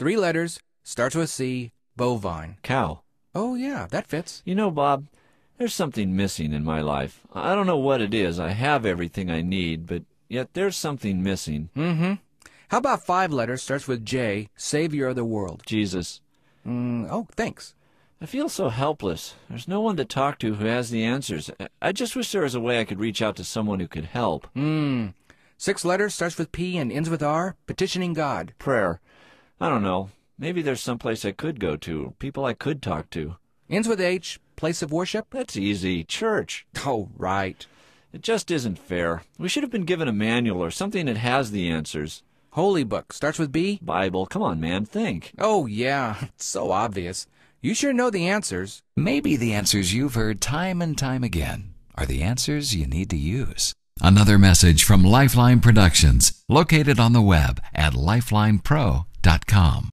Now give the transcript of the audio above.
Three letters, starts with C, bovine. Cow. Oh, yeah, that fits. You know, Bob, there's something missing in my life. I don't know what it is. I have everything I need, but yet there's something missing. Mm hmm. How about five letters, starts with J, Savior of the World? Jesus. Mm, oh, thanks. I feel so helpless. There's no one to talk to who has the answers. I just wish there was a way I could reach out to someone who could help. Mm. Six letters, starts with P and ends with R, petitioning God. Prayer. I don't know. Maybe there's some place I could go to, people I could talk to. Ends with H, place of worship? That's easy. Church. Oh, right. It just isn't fair. We should have been given a manual or something that has the answers. Holy book. Starts with B? Bible. Come on, man, think. Oh, yeah. It's so obvious. You sure know the answers. Maybe the answers you've heard time and time again are the answers you need to use. Another message from Lifeline Productions, located on the web at lifelinepro.com dot com.